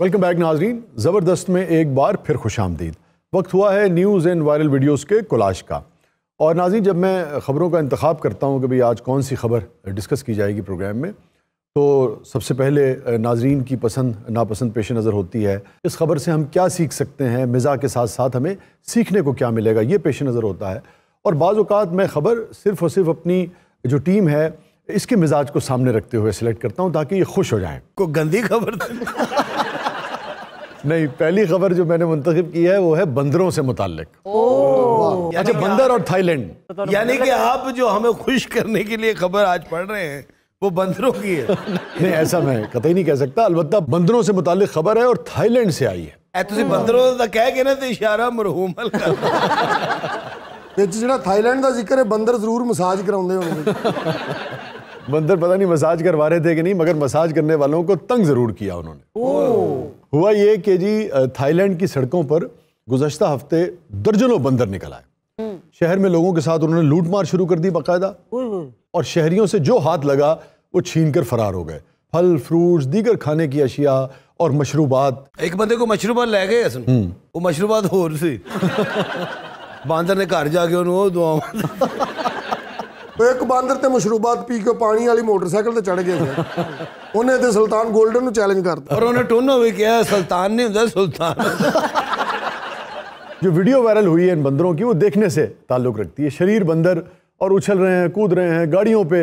Welcome back नाजरीन ज़बरदस्त में एक बार फिर खुश आमदीद वक्त हुआ है न्यूज़ एंड वायरल वीडियोस के कोलाश का और नाजी जब मैं ख़बरों का इंतखब करता हूँ कि भाई आज कौन सी ख़बर डिस्कस की जाएगी प्रोग्राम में तो सबसे पहले नाजरीन की पसंद नापसंद पेश नज़र होती है इस खबर से हम क्या सीख सकते हैं मिज़ा के साथ साथ हमें सीखने को क्या मिलेगा ये पेश नज़र होता है और बाज़ात मैं ख़बर सिर्फ़ और सिर्फ अपनी जो टीम है इसके मिजाज को सामने रखते हुए सिलेक्ट करता हूँ ताकि ये खुश हो जाए को गंदी खबर तो- नहीं पहली खबर जो मैंने मुंतखब की है वो है बंदरों से मुतालिक अच्छा बंदर और थाईलैंड यानी कि आप जो हमें खुश करने के लिए खबर आज पढ़ रहे हैं वो बंदरों की है नहीं ऐसा मैं कतई नहीं कह सकता अलबत्ता बंदरों से मुतालिक खबर है और थाईलैंड से आई है तो बंदरों का कह के ना तो इशारा मरहूम जो थाईलैंड का जिक्र है बंदर जरूर मसाज ਜ਼ਰੂਰ बंदर पता नहीं मसाज करवा रहे थे कि नहीं मगर मसाज करने वालों को तंग जरूर किया उन्होंने हुआ ये कि जी थाईलैंड की सड़कों पर गुजशत हफ्ते दर्जनों बंदर निकल आए हम्म। शहर में लोगों के साथ उन्होंने लूट मार शुरू कर दी बाकायदा हम्म, हम्म। और शहरियों से जो हाथ लगा वो छीन कर फरार हो गए फल फ्रूट दीगर खाने की अशिया और मशरूबात एक बंदे को मशरूबा ले गए वो मशरूबात हो रही बंदर ने घर जाके दुआ तो एक बंदर तो मशरूबात पी के पानी वाली मोटरसाइकिल तो चढ़ ਗਿਆ ਉਹਨੇ ਤੇ ਸੁਲਤਾਨ 골ਡਨ ਨੂੰ ਚੈਲੰਜ ਕਰਤਾ ਪਰ ਉਹਨੇ ਟੋਨੋ ਵੀ ਕਿਹਾ ਸੁਲਤਾਨ ਨਹੀਂ ਹੁੰਦਾ ਸੁਲਤਾਨ जो वीडियो वायरल हुई है इन बंदरों की वो देखने से ताल्लुक़ रखती है शरीर बंदर और उछल रहे हैं कूद रहे हैं गाड़ियों पे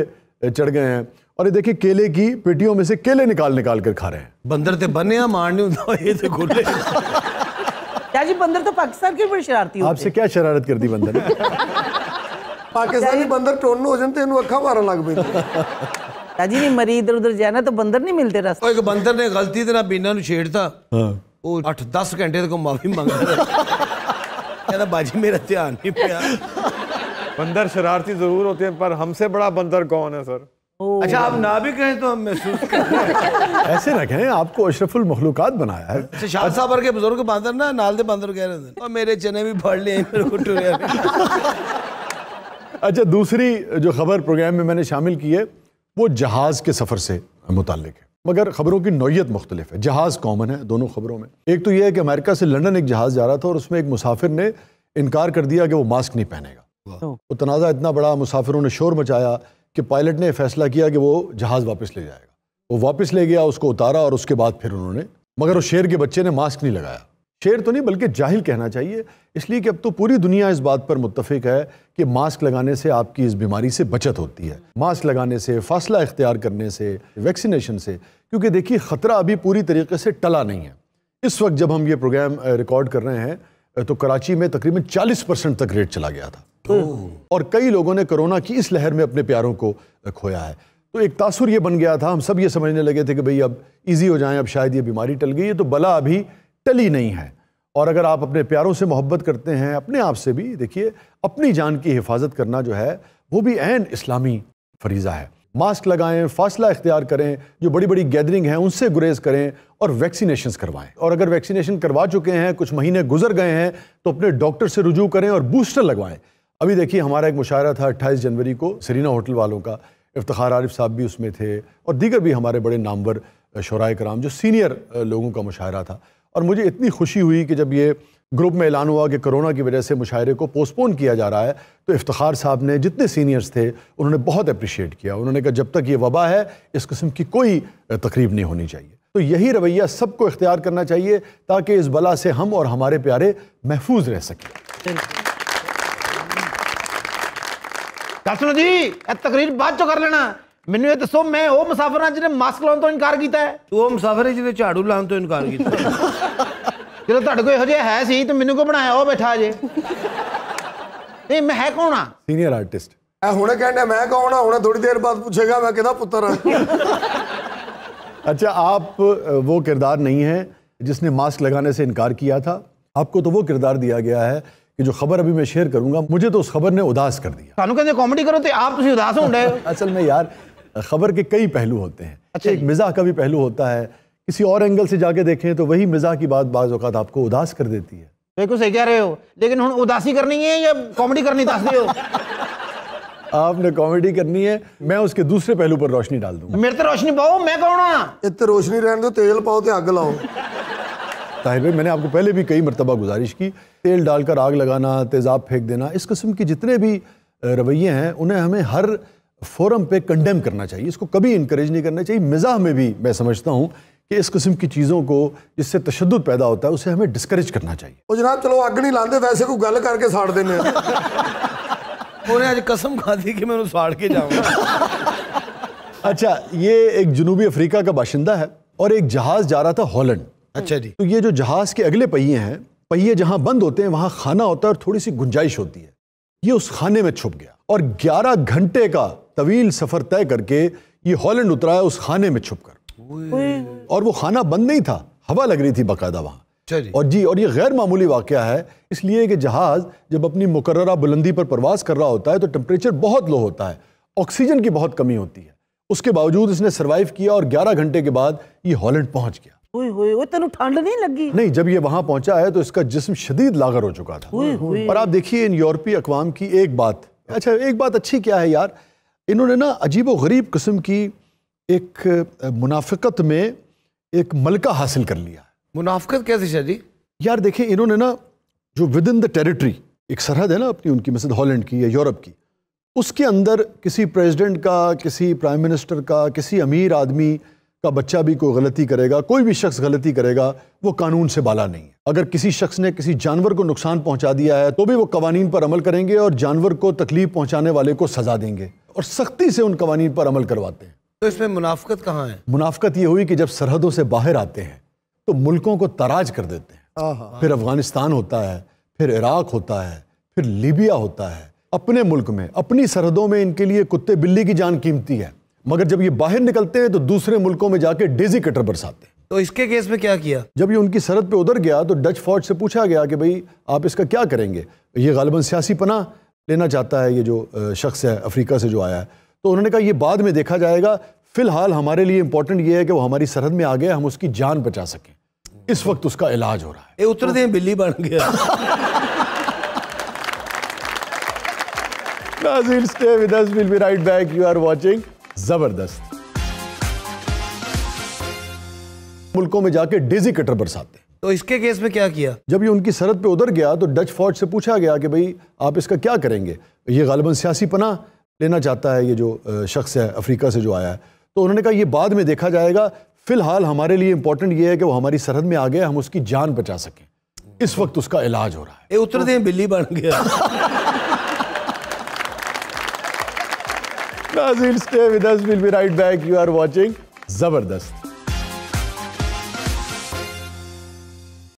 चढ़ गए हैं और ये देखिए केले की पेटियों में से केले निकाल निकाल कर खा रहे हैं बंदर तो बने मारने ये तो खुले जी बंदर तो पाकिस्तान के बड़ी शरारती आपसे क्या शरारत कर दी बंदर पाकिस्तानी बंदर टोन हो जाते हैं अखा मारन लग पे ਰਾਜੀ ਨਹੀਂ ਮਰੀ ਇਧਰ ਉਧਰ ਜਾਣਾ ਤਾਂ ਬੰਦਰ ਨਹੀਂ ਮਿਲਦੇ ਰਸਤੇ ਉਹ ਇੱਕ ਬੰਦਰ ਨੇ ਗਲਤੀ ਦੇ ਨਾਲ ਬੀਨਾ ਨੂੰ ਛੇੜਤਾ ਹਾਂ ਉਹ 8-10 ਘੰਟੇ ਤੱਕ ਮਾਫੀ ਮੰਗਦਾ ਕਹਿੰਦਾ ਬਾਜੀ ਮੇਰਾ ਧਿਆਨ ਨਹੀਂ ਪਿਆ बंदर शरारती जरूर होते हैं पर हमसे बड़ा बंदर कौन है सर अच्छा आप ना भी कहें तो हम महसूस ऐसे ना कहें आपको अशरफुल मखलूकत बनाया है अच्छा, शाह साहब के बुजुर्ग बंदर ना नाल दे बंदर कह रहे थे और मेरे चने भी फड़ लिए मेरे को अच्छा दूसरी जो खबर प्रोग्राम में मैंने शामिल की है वो जहाज़ के सफ़र से मुतल है मगर ख़बरों की नोयत मुख्तलिफ है जहाज़ कॉमन है दोनों ख़बरों में एक तो यह है कि अमेरिका से लंदन एक जहाज़ जा रहा था और उसमें एक मुसाफिर ने इनकार कर दिया कि वो मास्क नहीं पहनेगा तो वो तनाज़ा इतना बड़ा मुसाफिरों ने शोर मचाया कि पायलट ने फैसला किया कि वो जहाज़ वापस ले जाएगा वो वापस ले गया उसको उतारा और उसके बाद फिर उन्होंने मगर उस शेर के बच्चे ने मास्क नहीं लगाया शेर तो नहीं बल्कि जाहिल कहना चाहिए इसलिए कि अब तो पूरी दुनिया इस बात पर मुतफिक है कि मास्क लगाने से आपकी इस बीमारी से बचत होती है मास्क लगाने से फासला इख्तियार करने से वैक्सीनेशन से क्योंकि देखिए ख़तरा अभी पूरी तरीके से टला नहीं है इस वक्त जब हम ये प्रोग्राम रिकॉर्ड कर रहे हैं तो कराची में तकरीबन चालीस परसेंट तक रेट चला गया था और कई लोगों ने कोरोना की इस लहर में अपने प्यारों को खोया है तो एक तासुर ये बन गया था हम सब ये समझने लगे थे कि भाई अब इजी हो जाए अब शायद ये बीमारी टल गई है तो बला अभी टली नहीं है और अगर आप अपने प्यारों से मोहब्बत करते हैं अपने आप से भी देखिए अपनी जान की हिफाजत करना जो है वो भी एन इस्लामी फरीज़ा है मास्क लगाएं फासला इख्तियार करें जो बड़ी बड़ी गैदरिंग हैं उनसे गुरेज करें और वैक्सीनेशन करवाएं और अगर वैक्सीनेशन करवा चुके हैं कुछ महीने गुजर गए हैं तो अपने डॉक्टर से रुजू करें और बूस्टर लगवाएं अभी देखिए हमारा एक मुशायरा था अट्ठाईस जनवरी को सरीना होटल वालों का इफ्तार आरिफ साहब भी उसमें थे और दीगर भी हमारे बड़े नामवर शराय कराम जो सीनियर लोगों का मुशायरा था और मुझे इतनी खुशी हुई कि जब ये ग्रुप में ऐलान हुआ कि कोरोना की वजह से मुशायरे को पोस्टपोन किया जा रहा है तो इफ्तार साहब ने जितने सीनियर्स थे उन्होंने बहुत अप्रिशिएट किया उन्होंने कहा जब तक ये वबा है इस किस्म की कोई तकरीब नहीं होनी चाहिए तो यही रवैया सबको इख्तियार करना चाहिए ताकि इस बला से हम और हमारे प्यारे महफूज रह सकें जी तकरीर बाद जो कर लेना मैं दसो मैं मुसाफर जिन्हें मास्क लाने तो इनकार किया मुसाफर है झाड़ू लाने तो इनकार किया जो ते को यह है तो मैनू को बनाया वह बैठा अजे नहीं मैं है कौन हाँ सीनियर आर्टिस्ट अच्छा आप वो किरदार नहीं है जिसने मास्क लगाने से इनकार किया था आपको तो वो किरदार दिया गया है मुझे तो उस खबर ने उदास कर दिया कॉमेडी करो तो आप उदास हो असल में यार खबर के कई पहलू होते हैं अच्छा एक मिजाह का भी पहलू होता है किसी और एंगल से जाके देखें तो वही मिजाह की बात बाज़ औकात आपको उदास कर देती है बिल्कुल सही कह रहे हो लेकिन हम उदासी करनी है या कॉमेडी करनी दासी हो आपने कॉमेडी करनी है मैं उसके दूसरे पहलू पर रोशनी डाल दूंगा मेरे तो रोशनी पाओ मैं कौन इतने रोशनी रहने दो तेल पाओ तो आग लाओ ताहिर भाई मैंने आपको पहले भी कई मरतबा गुजारिश की तेल डालकर आग लगाना तेज़ाब फेंक देना इस किस्म के जितने भी रवैये हैं उन्हें हमें हर फोरम पे कंडेम करना चाहिए इसको कभी इनक्रेज नहीं करना चाहिए मिजाह में भी मैं समझता हूँ कि इस किस्म की चीज़ों को जिससे तशद पैदा होता है उसे हमें डिस्करेज करना चाहिए और जनाब चलो अग नहीं लाते वैसे कोई गल करके साड़ देने उन्हें आज कसम खा दी कि मैं उन्हें साड़ के जाऊँगा अच्छा ये एक जनूबी अफ्रीका का बाशिंदा है और एक जहाज़ जा रहा था हॉलैंड अच्छा जी तो ये जो जहाज़ के अगले पहिए हैं पहिए जहाँ बंद होते हैं वहाँ खाना होता है और थोड़ी सी गुंजाइश होती है ये उस खाने में छुप गया और 11 घंटे का तवील सफ़र तय करके ये हॉलैंड उतरा है उस खाने में छुप कर और वो खाना बंद नहीं था हवा लग रही थी बाकायदा वहां और जी और ये गैर मामूली वाक्य है इसलिए कि जहाज़ जब अपनी मुकर्रा बुलंदी पर प्रवास कर रहा होता है तो टेम्परेचर बहुत लो होता है ऑक्सीजन की बहुत कमी होती है उसके बावजूद इसने सर्वाइव किया और ग्यारह घंटे के बाद ये हॉलैंड पहुंच गया तेन ठंड नहीं लगी नहीं जब ये वहां पहुंचा है तो इसका जिसम शदीद लागर हो चुका था हुई हुई। और आप देखिए इन यूरोपीय अकवाम की एक बात अच्छा एक बात अच्छी क्या है यार इन्होंने ना अजीब व गरीब किस्म की एक मुनाफ़त में एक मलका हासिल कर लिया है मुनाफ़त कैसे जी यार देखिए इन्होंने ना जो विद इन द टेरिटरी एक सरहद है ना अपनी उनकी मसद हॉलैंड की या यूरोप की उसके अंदर किसी प्रेसिडेंट का किसी प्राइम मिनिस्टर का किसी अमीर आदमी का बच्चा भी कोई गलती करेगा कोई भी शख्स गलती करेगा वो कानून से बाला नहीं है अगर किसी शख्स ने किसी जानवर को नुकसान पहुंचा दिया है तो भी वो कवानीन पर अमल करेंगे और जानवर को तकलीफ पहुंचाने वाले को सजा देंगे और सख्ती से उन कवानीन पर अमल करवाते हैं तो इसमें मुनाफ्त कहाँ है मुनाफ्त ये हुई कि जब सरहदों से बाहर आते हैं तो मुल्कों को तराज कर देते हैं फिर अफगानिस्तान होता है फिर इराक होता है फिर लीबिया होता है अपने मुल्क में अपनी सरहदों में इनके लिए कुत्ते बिल्ली की जान कीमती है मगर जब ये बाहर निकलते हैं तो दूसरे मुल्कों में जाके डेजी कटर बरसाते हैं तो इसके केस में क्या किया जब ये उनकी सरहद पे उधर गया तो डच फौज से पूछा गया कि भाई आप इसका क्या करेंगे ये गालबन सियासी पना लेना चाहता है ये जो शख्स है अफ्रीका से जो आया है तो उन्होंने कहा ये बाद में देखा जाएगा फ़िलहाल हमारे लिए इंपॉर्टेंट ये है कि वो हमारी सरहद में आ गए हम उसकी जान बचा सकें इस वक्त उसका इलाज हो रहा है उतर दें बिल्ली बन गया Brazil stay with us we'll be right back you are watching ज़बरदस्त मुल्कों में जाके डेजी कटर बरसाते तो इसके केस में क्या किया जब ये उनकी सरहद पे उधर गया तो डच फौज से पूछा गया कि भाई आप इसका क्या करेंगे ये गालबन सियासी पना लेना चाहता है ये जो शख्स है अफ्रीका से जो आया है तो उन्होंने कहा ये बाद में देखा जाएगा फ़िलहाल हमारे लिए इंपॉर्टेंट ये है कि वो हमारी सरहद में आ गए हम उसकी जान बचा सकें इस वक्त उसका इलाज हो रहा है उतर दे बिल्ली बन गया Nazil, stay with us. We'll be right back. You are watching Zabardast.